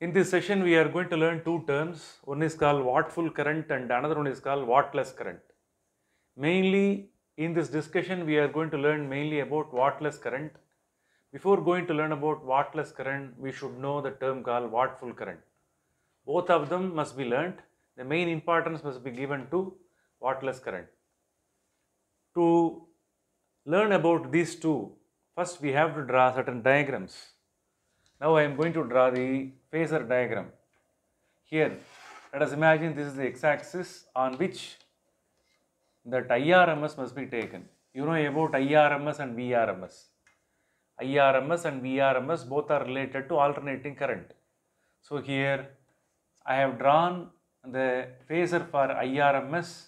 In this session, we are going to learn two terms. One is called wattful current and another one is called wattless current. Mainly, in this discussion, we are going to learn mainly about wattless current. Before going to learn about wattless current, we should know the term called wattful current. Both of them must be learnt. The main importance must be given to wattless current. To learn about these two, first we have to draw certain diagrams. Now I am going to draw the phasor diagram. Here, let us imagine this is the x-axis on which that IRMS must be taken. You know about IRMS and VRMS. IRMS and VRMS both are related to alternating current. So here I have drawn the phasor for IRMS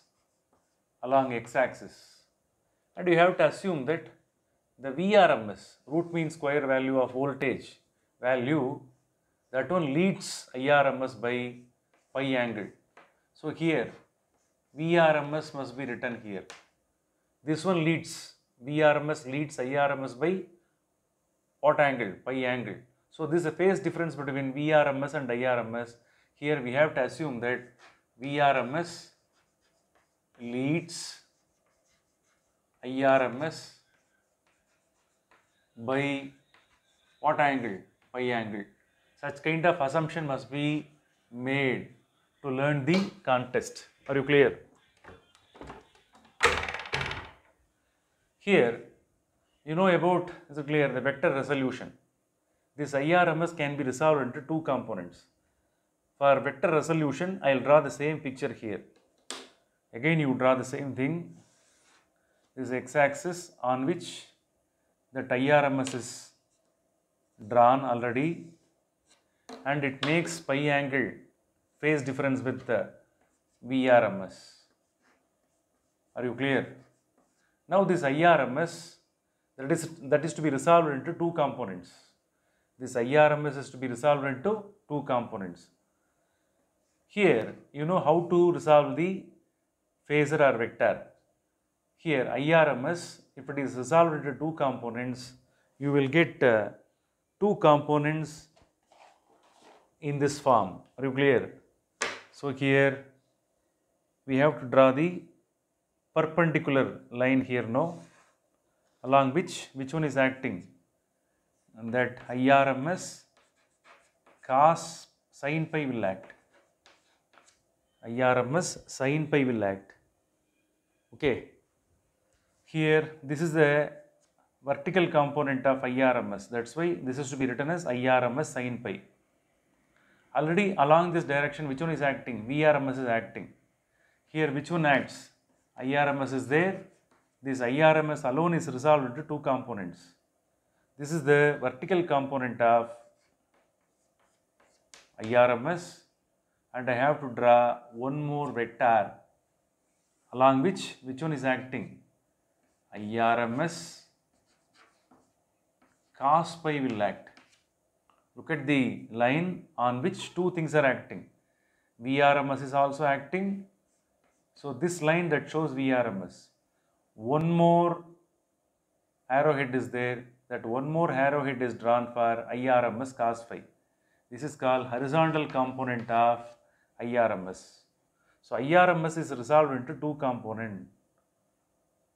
along x-axis and you have to assume that the VRMS root mean square value of voltage value that one leads IRMS by pi angle. So here VRMS must be written here. This one leads VRMS leads IRMS by what angle? Pi angle. So this is a phase difference between VRMS and IRMS. Here we have to assume that VRMS leads IRMS by what angle? Pi angle. Such kind of assumption must be made to learn the contest. Are you clear? Here, you know about, is it clear, the vector resolution. This IRMS can be resolved into two components. For vector resolution, I will draw the same picture here. Again, you draw the same thing. This x-axis on which that IRMS is drawn already and it makes pi angle phase difference with the VRMS. Are you clear? Now this IRMS that is, that is to be resolved into two components. This IRMS is to be resolved into two components. Here you know how to resolve the phasor or vector. Here IRMS if it is resolved into two components you will get uh, two components in this form are you clear so here we have to draw the perpendicular line here now along which which one is acting and that IRMS cos sin pi will act IRMS sin pi will act okay here this is the vertical component of IRMS that's why this is to be written as IRMS sin pi already along this direction which one is acting? VRMS is acting. Here which one acts? IRMS is there. This IRMS alone is resolved into two components. This is the vertical component of IRMS and I have to draw one more vector along which which one is acting? IRMS cos pi will act. Look at the line on which two things are acting. VRMS is also acting. So, this line that shows VRMS. One more arrowhead is there that one more arrowhead is drawn for IRMS cos phi. This is called horizontal component of IRMS. So, IRMS is resolved into two component.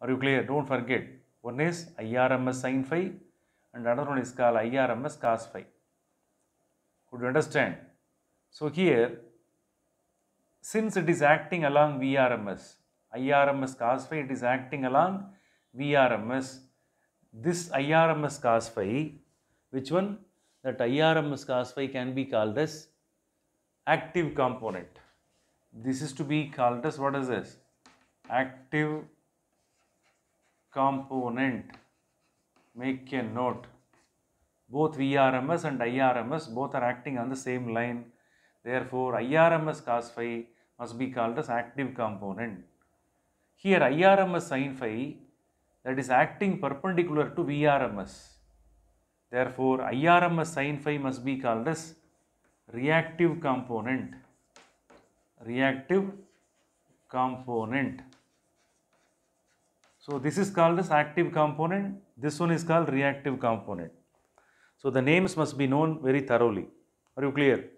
Are you clear? Don't forget. One is IRMS sin phi and another one is called IRMS cos phi. Could you understand? So, here since it is acting along VRMS, IRMS cos phi, it is acting along VRMS. This IRMS cos phi, which one? That IRMS cos phi can be called as active component. This is to be called as what is this? Active component. Make a note both VRMS and IRMS both are acting on the same line. Therefore, IRMS cos phi must be called as active component. Here IRMS sin phi that is acting perpendicular to VRMS. Therefore, IRMS sin phi must be called as reactive component. Reactive component. So, this is called as active component, this one is called reactive component. So the names must be known very thoroughly. Are you clear?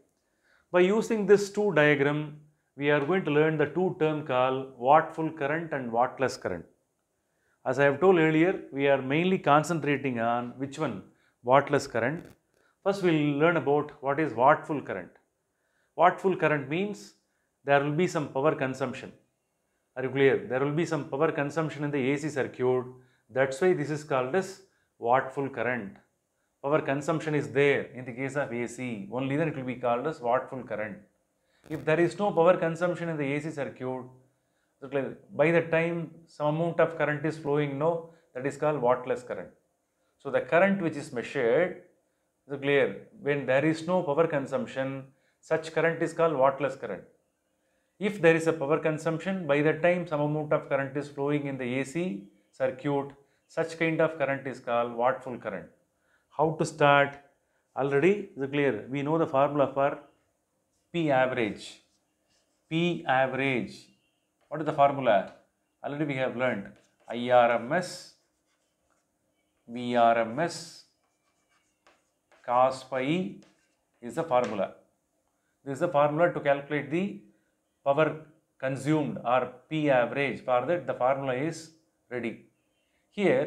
By using this two diagram, we are going to learn the two term called wattful current and wattless current. As I have told earlier, we are mainly concentrating on which one? Wattless current. First, we will learn about what is wattful current. Wattful current means there will be some power consumption. Are you clear? There will be some power consumption in the AC circuit. That's why this is called as wattful current power consumption is there in the case of AC, only then it will be called as wattful current. If there is no power consumption in the AC circuit, by the time some amount of current is flowing no, that is called wattless current. So, the current which is measured is clear when there is no power consumption, such current is called wattless current. If there is a power consumption, by the time some amount of current is flowing in the AC circuit, such kind of current is called wattful current how to start already is clear we know the formula for p average p average what is the formula already we have learned irms vrms cos phi is the formula this is the formula to calculate the power consumed or p average for that the formula is ready here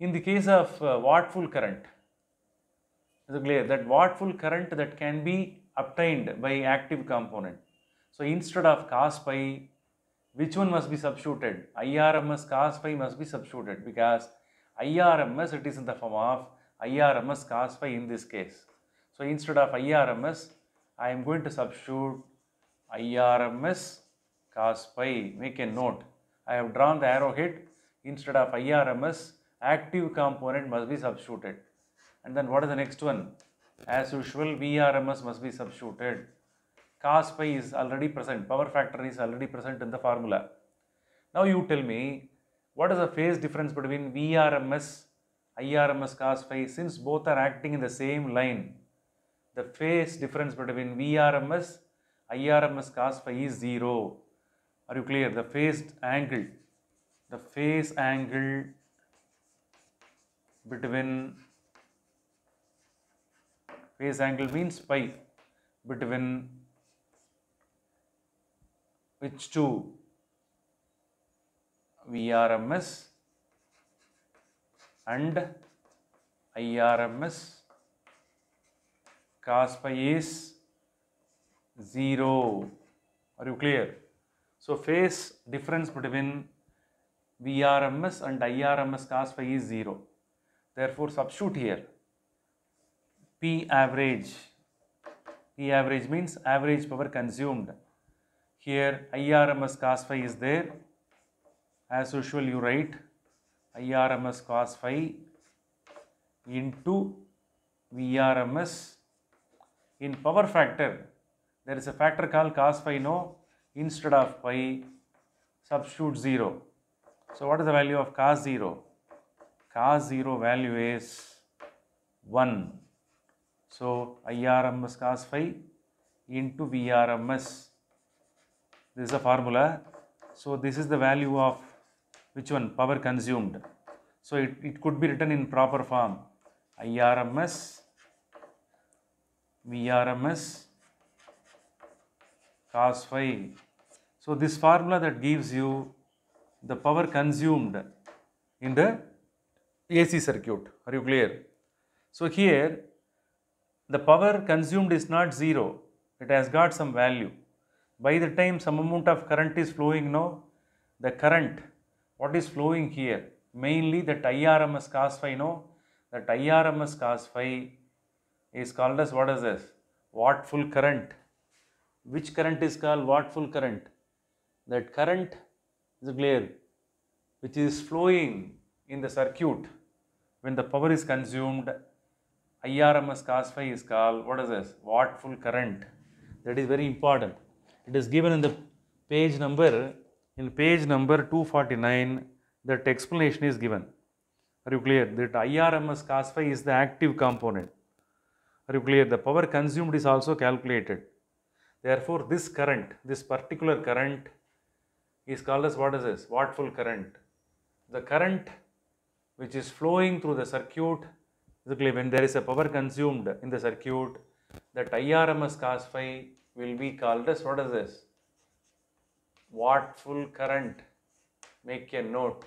in the case of uh, wattful current, it is clear that wattful current that can be obtained by active component. So, instead of cos phi, which one must be substituted? IRMS cos phi must be substituted because IRMS it is in the form of IRMS cos phi in this case. So, instead of IRMS, I am going to substitute IRMS cos phi. Make a note. I have drawn the arrowhead instead of IRMS active component must be substituted. And then what is the next one? As usual, VRMS must be substituted. Cos pi is already present, power factor is already present in the formula. Now you tell me, what is the phase difference between VRMS, IRMS cos phi, since both are acting in the same line? The phase difference between VRMS, IRMS cos phi is 0. Are you clear? The phase angle, the phase angle between phase angle means phi between which two VRMS and IRMS cos phi is zero are you clear so phase difference between VRMS and IRMS cos phi is zero Therefore, substitute here P average. P average means average power consumed. Here IRMS cos phi is there. As usual, you write IRMS cos phi into VRMS in power factor. There is a factor called cos phi no instead of pi substitute 0. So, what is the value of cos 0? cos 0 value is 1. So IRMS cos phi into VRMS. This is a formula. So this is the value of which one? Power consumed. So it, it could be written in proper form. IRMS, VRMS, cos phi. So this formula that gives you the power consumed in the AC circuit. Are you clear? So here the power consumed is not zero. It has got some value. By the time some amount of current is flowing now, the current, what is flowing here? Mainly that IRMS cos phi now, that IRMS cos phi is called as what is this? Wattful full current. Which current is called wattful full current? That current is clear, which is flowing in the circuit when the power is consumed, IRMS cos phi is called, what is this? wattful full current. That is very important. It is given in the page number, in page number 249, that explanation is given. Are you clear? That IRMS cos phi is the active component. Are you clear? The power consumed is also calculated. Therefore, this current, this particular current is called as what is this? wattful full current. The current which is flowing through the circuit, basically when there is a power consumed in the circuit, that IRMS cos phi will be called as what is this? Wattful full current. Make a note.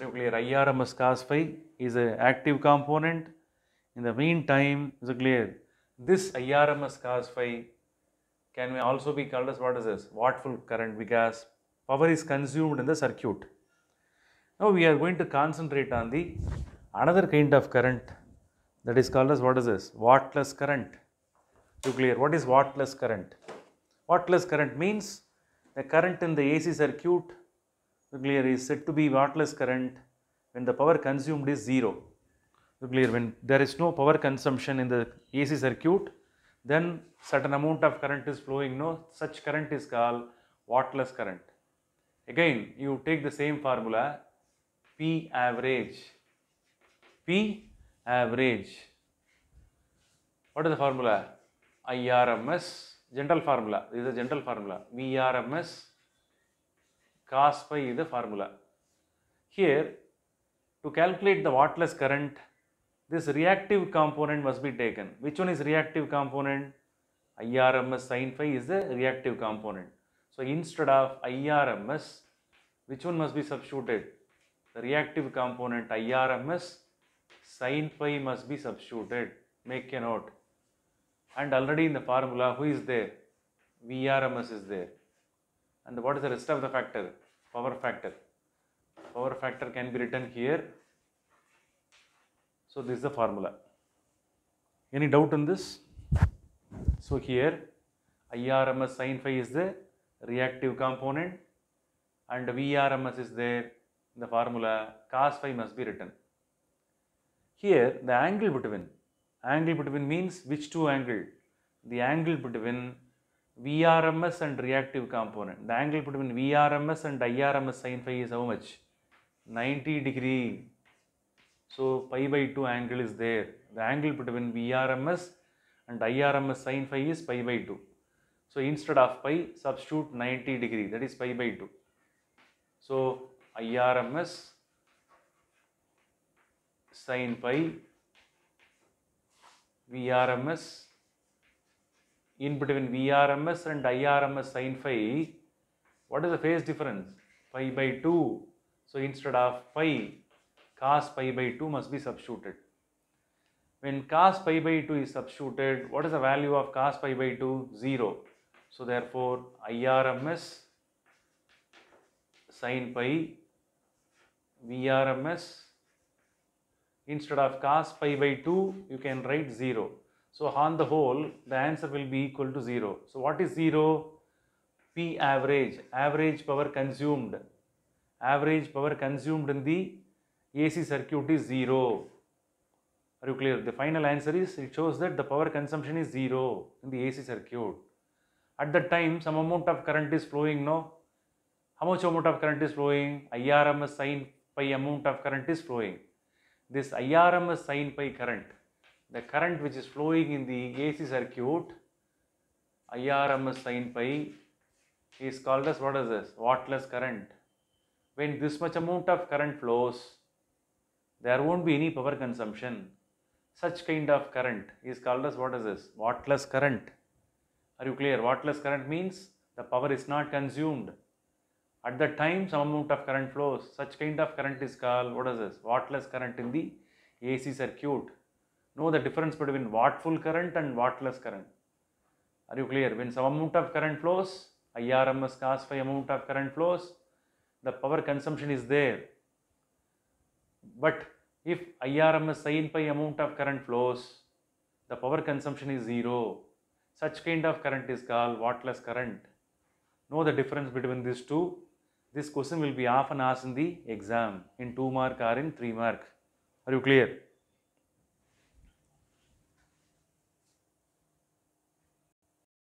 clear IRMS cos phi is an active component. In the meantime, is clear? This IRMS cos phi can also be called as what is this? Wattful full current because power is consumed in the circuit. Now we are going to concentrate on the another kind of current that is called as what is this? Wattless current. To clear, what is wattless current? Wattless current means the current in the AC circuit to clear is said to be wattless current when the power consumed is zero. To clear, when there is no power consumption in the AC circuit, then certain amount of current is flowing. No, such current is called wattless current. Again, you take the same formula P average. P average. What is the formula? IRMS, general formula. This is a general formula. VRMS cos phi is the formula. Here, to calculate the wattless current, this reactive component must be taken. Which one is reactive component? IRMS sin phi is the reactive component. So, instead of IRMS, which one must be substituted? the reactive component IRMS sine phi must be substituted make a note and already in the formula who is there VRMS is there and what is the rest of the factor power factor power factor can be written here so this is the formula any doubt on this so here IRMS sine phi is the reactive component and VRMS is there the formula cos phi must be written. Here the angle between, angle between means which two angle? The angle between VRMS and reactive component. The angle between VRMS and IRMS sine phi is how much? 90 degree. So pi by 2 angle is there. The angle between VRMS and IRMS sine phi is pi by 2. So instead of pi substitute 90 degree that is pi by 2. So IRMS sin phi VRMS in between VRMS and IRMS sine phi, what is the phase difference? Pi by 2. So instead of pi, cos pi by 2 must be substituted. When cos pi by 2 is substituted, what is the value of cos pi by 2? 0. So therefore, IRMS sine pi VRMS instead of cos pi by 2 you can write 0. So on the whole the answer will be equal to 0. So what is 0? P average, average power consumed. Average power consumed in the AC circuit is 0. Are you clear? The final answer is it shows that the power consumption is 0 in the AC circuit. At that time some amount of current is flowing, no? How much amount of current is flowing? IRMS sine pi amount of current is flowing. This IRMS sine pi current, the current which is flowing in the AC circuit, IRMS sine pi is called as what is this? Wattless current. When this much amount of current flows, there won't be any power consumption. Such kind of current is called as what is this? Wattless current. Are you clear? Wattless current means the power is not consumed at that time, some amount of current flows. Such kind of current is called, what is this? Wattless current in the AC circuit. Know the difference between wattful current and wattless current. Are you clear? When some amount of current flows, IRMS cos phi amount of current flows, the power consumption is there. But if IRMS sine phi amount of current flows, the power consumption is zero. Such kind of current is called wattless current. Know the difference between these two. This question will be often asked in the exam in 2 mark or in 3 mark. Are you clear?